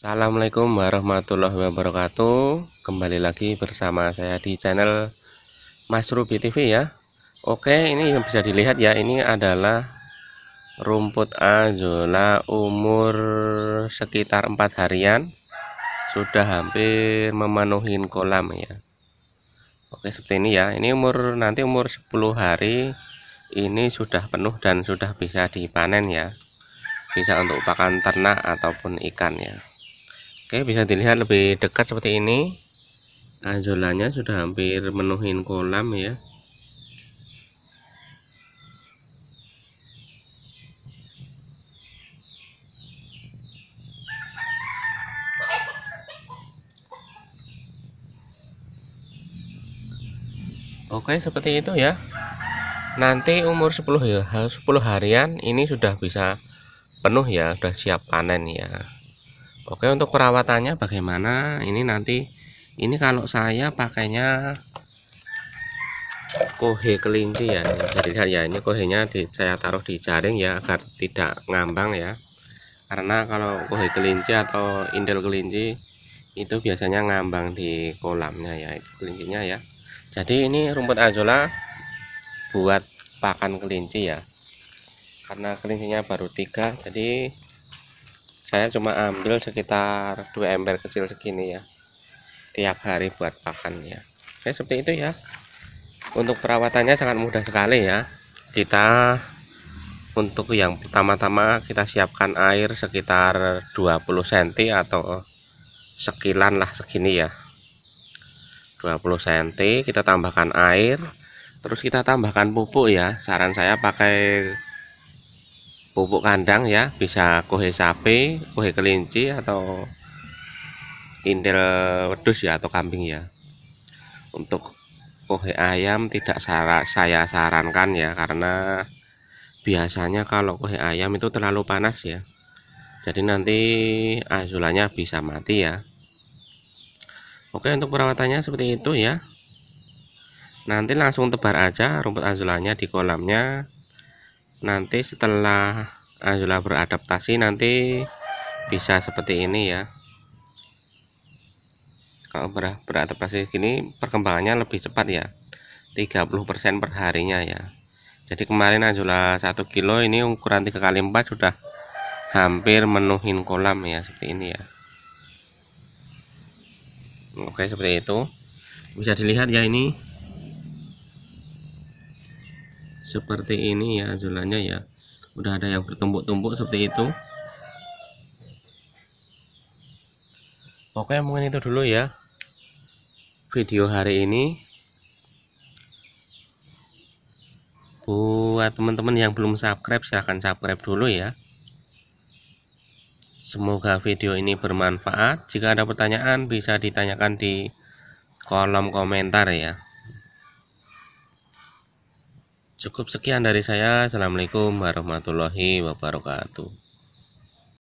Assalamualaikum warahmatullahi wabarakatuh Kembali lagi bersama saya di channel Mas Ruby TV ya Oke ini yang bisa dilihat ya Ini adalah rumput azola umur sekitar 4 harian Sudah hampir memenuhi kolam ya Oke seperti ini ya Ini umur nanti umur 10 hari Ini sudah penuh dan sudah bisa dipanen ya Bisa untuk pakan ternak ataupun ikan ya Oke bisa dilihat lebih dekat seperti ini azolanya sudah hampir menuhin kolam ya Oke seperti itu ya nanti umur 10 10 ya, harian ini sudah bisa penuh ya sudah siap panen ya Oke untuk perawatannya bagaimana ini nanti ini kalau saya pakainya kohe kelinci ya jadi ya ini kohenya di, saya taruh di jaring ya agar tidak ngambang ya karena kalau kohe kelinci atau indel kelinci itu biasanya ngambang di kolamnya ya itu kelincinya ya jadi ini rumput azola buat pakan kelinci ya karena kelincinya baru tiga jadi saya cuma ambil sekitar 2 ember kecil segini ya tiap hari buat pakan ya Oke ya, seperti itu ya untuk perawatannya sangat mudah sekali ya kita untuk yang pertama-tama kita siapkan air sekitar 20 cm atau sekilan lah segini ya 20 cm kita tambahkan air terus kita tambahkan pupuk ya saran saya pakai pupuk kandang ya bisa kohe sapi kohe kelinci atau intel wedus ya atau kambing ya untuk kohe ayam tidak saya sarankan ya karena biasanya kalau kohe ayam itu terlalu panas ya jadi nanti azulanya bisa mati ya oke untuk perawatannya seperti itu ya nanti langsung tebar aja rumput azulanya di kolamnya nanti setelah Azula eh, beradaptasi nanti bisa seperti ini ya kalau ber beradaptasi gini perkembangannya lebih cepat ya 30% perharinya ya jadi kemarin Azula 1 kilo ini ukuran 3 x 4 sudah hampir menuhin kolam ya seperti ini ya Oke seperti itu bisa dilihat ya ini seperti ini ya jualannya ya udah ada yang bertumbuk-tumbuk seperti itu oke mungkin itu dulu ya video hari ini buat teman-teman yang belum subscribe silahkan subscribe dulu ya Semoga video ini bermanfaat. Jika ada pertanyaan, bisa ditanyakan di kolom komentar ya. Cukup sekian dari saya. Assalamualaikum warahmatullahi wabarakatuh.